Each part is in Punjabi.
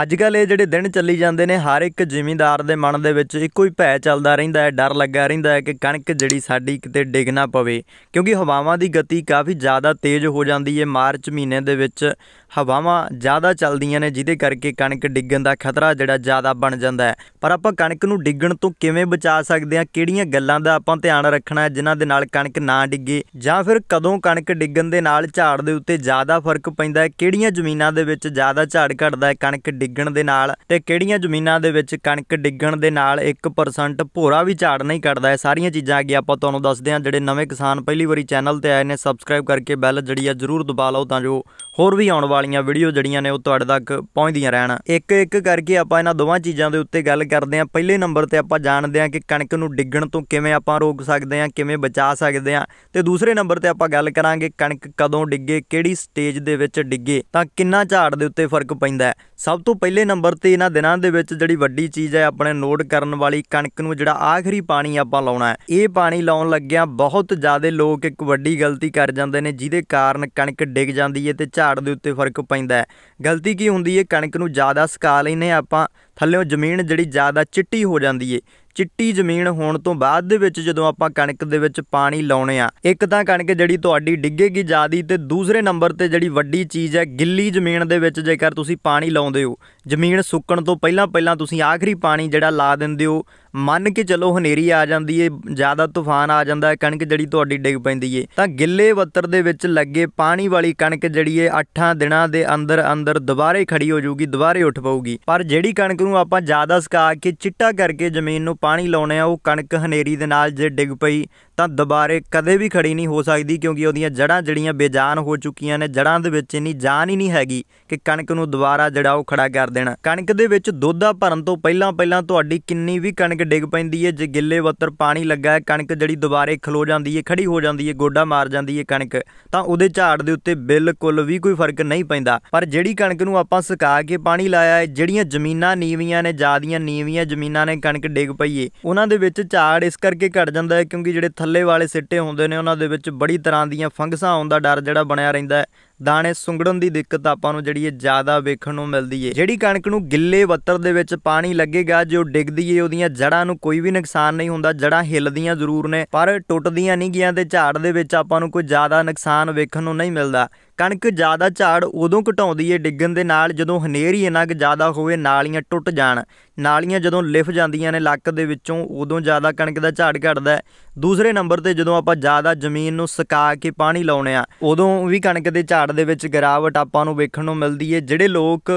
ਅੱਜ ਕੱਲ ਇਹ ਜਿਹੜੇ ਦਿਨ ਚੱਲੀ ਜਾਂਦੇ ਨੇ ਹਰ ਇੱਕ ਜ਼ਿਮੀਂਦਾਰ ਦੇ ਮਨ ਦੇ ਵਿੱਚ ਇੱਕੋ ਹੀ ਭੈ ਚੱਲਦਾ ਰਹਿੰਦਾ ਹੈ ਡਰ ਲੱਗਾ ਰਹਿੰਦਾ ਹੈ ਕਿ ਕਣਕ ਜਿਹੜੀ ਸਾਡੀ ਕਿਤੇ ਡਿੱਗ ਨਾ ਪਵੇ ਕਿਉਂਕਿ ਹਵਾਵਾਂ ਦੀ ਗਤੀ ਕਾਫੀ ਜ਼ਿਆਦਾ ਤੇਜ਼ ਹੋ ਜਾਂਦੀ ਹੈ ਮਾਰਚ ਮਹੀਨੇ ਦੇ ਵਿੱਚ ਹਵਾਵਾਂ ਜ਼ਿਆਦਾ ਚੱਲਦੀਆਂ ਨੇ ਜਿਹਦੇ ਕਰਕੇ ਕਣਕ ਡਿੱਗਣ ਦਾ ਖਤਰਾ ਜਿਹੜਾ ਜ਼ਿਆਦਾ ਬਣ ਜਾਂਦਾ ਹੈ ਪਰ ਆਪਾਂ ਕਣਕ ਨੂੰ ਡਿੱਗਣ ਤੋਂ ਕਿਵੇਂ ਬਚਾ ਸਕਦੇ ਹਾਂ ਕਿਹੜੀਆਂ ਗੱਲਾਂ ਦਾ ਆਪਾਂ ਧਿਆਨ ਰੱਖਣਾ ਹੈ ਜਿਨ੍ਹਾਂ ਦੇ ਨਾਲ ਕਣਕ ਨਾ ਡਿੱਗੇ ਜਾਂ ਫਿਰ ਕਦੋਂ ਕਣਕ ਡਿੱਗਣ ਦੇ ਨਾਲ ਝਾੜ ਦੇ ਉੱਤੇ ਜ਼ਿਆਦਾ ਫਰਕ ਪੈਂਦਾ ਹੈ ਕਿਹੜੀਆਂ ਜ਼ਮੀਨਾਂ ਦੇ ਵਿੱਚ ਜ਼ਿਆਦਾ ਝਾੜ ਘਟਦਾ ਹੈ ਕਣਕ ਡਿੱਗਣ ਦੇ ਨਾਲ ਤੇ ਕਿਹੜੀਆਂ ਜ਼ਮੀਨਾਂ ਦੇ ਵਿੱਚ ਕਣਕ ਡਿੱਗਣ ਦੇ ਨਾਲ 1% ਭੋਰਾ ਵੀ ਝਾੜ ਨਹੀਂ ਕੱਢਦਾ ਹੈ ਸਾਰੀਆਂ ਚੀਜ਼ਾਂ ਅੱਗੇ ਆਪਾਂ ਤੁਹਾਨੂੰ ਦੱਸਦੇ ਹਾਂ ਜਿਹੜੇ ਨਵੇਂ ਕਿਸਾਨ ਪਹਿਲੀ ਵਾਰੀ ਚੈਨਲ ਤੇ ਆਏ ਨੇ ਸਬਸਕ੍ਰਾਈਬ ਕਰਕੇ ਬੈਲ ਜਿਹੜੀ ਆ ਜ਼ਰੂਰ ਦਬਾ ਲਓ ਤਾਂ ਜੋ ਹੋਰ ਵੀ ਆਉਣ ਵਾਲੀਆਂ ਵੀਡੀਓ ਜਿਹੜੀਆਂ ਨੇ ਉਹ ਤੁਹਾਡੇ ਤੱਕ ਪਹੁੰਚਦੀਆਂ ਰਹਿਣ ਇੱਕ ਇੱਕ ਕਰਕੇ ਆਪਾਂ ਇਹਨਾਂ ਦੋਵਾਂ ਚੀਜ਼ਾਂ ਦੇ ਉੱਤੇ ਗੱਲ ਕਰਦੇ ਹਾਂ ਪਹਿਲੇ ਨੰਬਰ ਤੇ ਆਪਾਂ ਜਾਣਦੇ ਹਾਂ ਕਿ ਕਣਕ ਨੂੰ ਡਿੱਗਣ ਤੋਂ ਕਿਵੇਂ ਆਪਾਂ ਰੋਕ ਸਕਦੇ ਹਾਂ ਕਿਵੇਂ ਬਚਾ ਸਕਦੇ ਹਾਂ ਤੇ ਦੂਸਰੇ ਨੰਬਰ ਤੇ ਆਪਾਂ ਗੱਲ ਕਰਾਂਗੇ ਕਣਕ ਕਦੋਂ ਡਿੱਗੇ ਕਿਹੜੀ ਸਟੇਜ ਦੇ ਵਿੱਚ ਡਿੱਗੇ ਤਾਂ ਕਿੰਨਾ ਝਾੜ ਦੇ ਉੱਤੇ ਫਰਕ ਪੈਂਦਾ ਸਭ ਤੋਂ ਪਹਿਲੇ ਨੰਬਰ ਤੇ ਇਹਨਾਂ ਦਿਨਾਂ ਦੇ ਵਿੱਚ ਜਿਹੜੀ ਵੱਡੀ ਚੀਜ਼ ਹੈ ਆਪਣੇ ਨੋਟ ਕਰਨ ਵਾਲੀ ਕਣਕ ਨੂੰ ਜਿਹੜਾ ਆਖਰੀ ਪਾਣੀ ਆਪਾਂ ਲਾਉਣਾ ਹੈ ਇਹ ਪਾਣੀ ਲਾਉਣ ਲੱਗਿਆਂ ਬਹੁਤ ਜ਼ਿਆਦਾ ਲੋਕ ਇੱਕ ਵੱਡੀ ਗਲਤੀ ਕਰ ਜਾਂਦੇ ਨੇ ਜਿਹਦੇ ਕਾਰਨ ਕਣਕ ਡਿੱਗ ਜਾਂਦੀ ਹੈ ਤੇ ਝਾੜ ਦੇ ਉੱਤੇ ਫਰਕ ਪੈਂਦਾ ਹੈ ਗਲਤੀ ਕੀ ਹੁੰਦੀ ਹੈ ਕਣਕ ਨੂੰ ਜ਼ਿਆਦਾ ਸੁਕਾ ਲੈਨੇ ਆਪਾਂ ਥੱਲੇੋਂ ਜ਼ਮੀਨ ਜਿਹੜੀ ਜ਼ਿਆਦਾ ਚਿੱਟੀ ਹੋ ਜਾਂਦੀ ਏ ਚਿੱਟੀ ਜ਼ਮੀਨ ਹੋਣ ਤੋਂ ਬਾਅਦ ਦੇ ਵਿੱਚ ਜਦੋਂ ਆਪਾਂ ਕਣਕ ਦੇ ਵਿੱਚ ਪਾਣੀ ਲਾਉਨੇ ਆ ਇੱਕ ਤਾਂ ਕਣਕ ਜਿਹੜੀ ਤੁਹਾਡੀ ਡਿੱਗੇਗੀ ਜਿਆਦੀ ਤੇ ਦੂਸਰੇ ਨੰਬਰ ਤੇ ਜਿਹੜੀ ਵੱਡੀ ਚੀਜ਼ ਹੈ ਗਿੱਲੀ ਜ਼ਮੀਨ ਦੇ ਵਿੱਚ ਜੇਕਰ ਤੁਸੀਂ ਪਾਣੀ ਲਾਉਂਦੇ ਹੋ ਜ਼ਮੀਨ ਸੁੱਕਣ ਤੋਂ ਪਹਿਲਾਂ ਪਹਿਲਾਂ ਤੁਸੀਂ ਆਖਰੀ ਪਾਣੀ ਜਿਹੜਾ ਲਾ ਦਿੰਦੇ ਹੋ ਮੰਨ ਕੇ ਚੱਲੋ ਹਨੇਰੀ ਆ ਜਾਂਦੀ ਏ ਜ਼ਿਆਦਾ ਤੂਫਾਨ ਆ ਜਾਂਦਾ ਹੈ ਕਣਕ ਜਿਹੜੀ ਤੁਹਾਡੀ ਡਿੱਗ ਪੈਂਦੀ ਏ ਤਾਂ ਗਿੱਲੇ ਵੱਤਰ ਦੇ ਵਿੱਚ ਲੱਗੇ ਪਾਣੀ ਵਾਲੀ ਕਣਕ ਜਿਹੜੀ ਏ 8 ਦਿਨਾਂ ਦੇ ਅੰਦਰ ਅੰਦਰ ਦੁਬਾਰੇ ਖੜੀ ਹੋ ਜਾਊਗੀ ਦੁਬਾਰੇ ਉੱਠ ਪਊਗੀ ਪਰ ਜਿਹੜੀ ਕਣਕ ਨੂੰ ਆਪਾਂ ਜ਼ਿਆਦਾ ਸੁਕਾ ਕੇ ਚਿੱਟਾ ਕਰਕੇ ਜ਼ਮੀਨ ਨੂੰ ਪਾਣੀ ਲਾਉਣੇ ਆ ਉਹ ਕਣਕ ਹਨੇਰੀ ਦੇ ਨਾਲ ਜੇ ਡਿੱਗ ਪਈ ਤਾਂ ਦੁਬਾਰੇ ਕਦੇ ਵੀ ਖੜੀ ਨਹੀਂ ਹੋ ਸਕਦੀ ਕਿਉਂਕਿ ਉਹਦੀਆਂ ਜੜਾਂ ਜੜੀਆਂ ਬੇਜਾਨ ਹੋ ਚੁੱਕੀਆਂ ਨੇ ਜੜਾਂ ਦੇ ਵਿੱਚ ਇਨੀ ਜਾਨ ਹੀ ਨਹੀਂ ਹੈਗੀ ਕਿ ਕਣਕ ਨੂੰ ਦੁਬਾਰਾ ਜਿਹੜਾ ਉਹ ਖੜਾ ਕਰ ਦੇਣਾ ਕਣਕ ਦੇ ਵਿੱਚ ਦੁੱਧਾ ਭਰਨ ਤੋਂ ਪਹਿਲਾਂ ਪਹਿਲਾਂ ਤੁਹਾਡੀ ਕਿੰਨੀ ਵੀ ਕਣਕ ਡਿੱਗ ਪੈਂਦੀ ਹੈ ਜੇ ਗਿੱਲੇ ਵੱਤਰ ਪਾਣੀ ਲੱਗਾ ਹੈ ਕਣਕ ਜਿਹੜੀ ਦੁਬਾਰੇ ਖਲੋ ਜਾਂਦੀ ਹੈ ਖੜੀ ਹੋ ਜਾਂਦੀ ਹੈ ਗੋਡਾ ਮਾਰ ਜਾਂਦੀ ਹੈ ਕਣਕ ਤਾਂ ਉਹਦੇ ਝਾੜ ਦੇ ਉੱਤੇ ਬਿਲਕੁਲ ਵੀ ਕੋਈ ਫਰਕ ਨਹੀਂ ਪੈਂਦਾ ਪਰ ਜਿਹੜੀ ਕਣਕ ਨੂੰ ਆਪਾਂ ਸੁਕਾ ਕੇ ਪਾਣੀ ਲਾਇਆ ਹੈ ਜਿਹੜੀਆਂ ਜ਼ਮੀਨਾਂ ਨੀਵੀਆਂ ਨੇ ਜਾਦੀਆਂ ਨੀਵੀਆਂ ਜ਼ਮੀਨਾਂ ਨੇ ਕਣਕ ਡਿੱਗ ਪਈਏ ਉਹਨਾਂ ਦੇ ਵਿੱਚ ਝਾੜ ਇਸ ਕਰਕੇ ਘਟ ਜਾਂਦਾ ਹੈ ਕਿਉਂਕਿ ਜਿਹੜੇ ਥੱਲੇ ਵਾਲੇ ਸਿੱਟੇ ਹੁੰਦੇ ਨੇ ਉਹਨਾਂ ਦੇ ਵਿੱਚ ਬੜੀ ਤਰ੍ਹਾਂ ਦੀਆਂ ਫੰਗਸਾਂ ਆਉਣ ਦਾ ਡਰ ਜਿਹੜਾ ਬਣਿਆ ਰਹਿੰਦਾ ਹੈ ਦਾਣੇ ਸੁੰਗੜਨ ਦੀ ਦਿੱਕਤ ਆਪਾਂ ਨੂੰ ਜਿਹੜੀ ਹੈ ਜ਼ਿਆਦਾ ਵੇਖਣ ਨੂੰ ਮਿਲਦੀ ਹੈ ਜਿਹੜੀ ਕਣਕ ਨੂੰ ਗਿੱਲੇ ਵੱਤਰ ਦੇ ਵਿੱਚ ਪਾਣੀ ਲੱਗੇਗਾ ਜੋ ਡਿੱਗਦੀ ਏ ਉਹਦੀਆਂ ਜੜਾਂ ਨੂੰ ਕੋਈ ਵੀ ਨੁਕਸਾਨ ਨਹੀਂ ਹੁੰਦਾ ਜੜਾਂ ਹਿੱਲਦੀਆਂ ਜ਼ਰੂਰ ਨੇ ਪਰ ਟੁੱਟਦੀਆਂ ਨਹੀਂ ਗਿਆ ਤੇ ਝਾੜ ਦੇ ਵਿੱਚ ਆਪਾਂ ਨੂੰ ਕੋਈ ਜ਼ਿਆਦਾ ਨੁਕਸਾਨ ਵੇਖਣ ਨੂੰ ਨਹੀਂ ਮਿਲਦਾ ਕਣਕ ਜ਼ਿਆਦਾ ਝਾੜ ਉਦੋਂ ਘਟਾਉਂਦੀ ਏ ਡਿੱਗਣ ਦੇ ਨਾਲ ਜਦੋਂ ਹਨੇਰੀ ਇੰਨਾ ਕਿ ਜ਼ਿਆਦਾ ਹੋਵੇ ਨਾਲੀਆਂ ਟੁੱਟ ਜਾਣ ਨਾਲੀਆਂ ਜਦੋਂ ਲਿਫ ਜਾਂਦੀਆਂ ਨੇ ਲੱਕ ਦੇ ਵਿੱਚੋਂ ਉਦੋਂ ਜ਼ਿਆਦਾ ਕਣਕ ਦਾ ਝਾੜ ਘਟਦਾ ਦੂਸਰੇ ਨੰਬਰ ਤੇ ਜਦੋਂ ਆਪਾਂ ਜ਼ਿਆਦਾ ਜ਼ਮੀਨ ਨੂੰ ਸੁਕਾ ਕੇ ਪਾਣੀ ਲਾਉਨੇ ਆ ਉਦੋਂ ਵੀ ਕਣਕ ਦੇ ਝਾੜ ਝਾੜ ਦੇ ਵਿੱਚ ਗਰਾਵਟ ਆਪਾਂ ਨੂੰ ਵੇਖਣ ਨੂੰ ਮਿਲਦੀ ਹੈ ਜਿਹੜੇ ਲੋਕ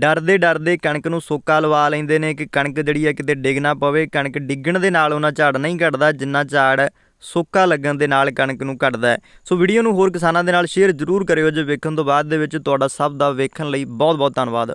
ਡਰਦੇ ਡਰਦੇ ਕਣਕ ਨੂੰ ਸੋਕਾ ਲਵਾ ਲੈਂਦੇ ਨੇ ਕਿ ਕਣਕ ਜਿਹੜੀ ਹੈ ਕਿਤੇ ਡਿੱਗ ਨਾ ਪਵੇ ਕਣਕ ਡਿੱਗਣ ਦੇ ਨਾਲ ਉਹਨਾਂ ਝਾੜ ਨਹੀਂ ਘਟਦਾ ਜਿੰਨਾ ਝਾੜ ਸੋਕਾ ਲੱਗਣ ਦੇ ਨਾਲ ਕਣਕ ਨੂੰ ਘਟਦਾ ਸੋ ਵੀਡੀਓ ਨੂੰ ਹੋਰ ਕਿਸਾਨਾਂ ਦੇ ਨਾਲ ਸ਼ੇਅਰ ਜ਼ਰੂਰ ਕਰਿਓ ਜੇ ਵੇਖਣ ਤੋਂ ਬਾਅਦ ਦੇ ਵਿੱਚ ਤੁਹਾਡਾ ਸਭ ਦਾ ਵੇਖਣ ਲਈ ਬਹੁਤ ਬਹੁਤ ਧੰਨਵਾਦ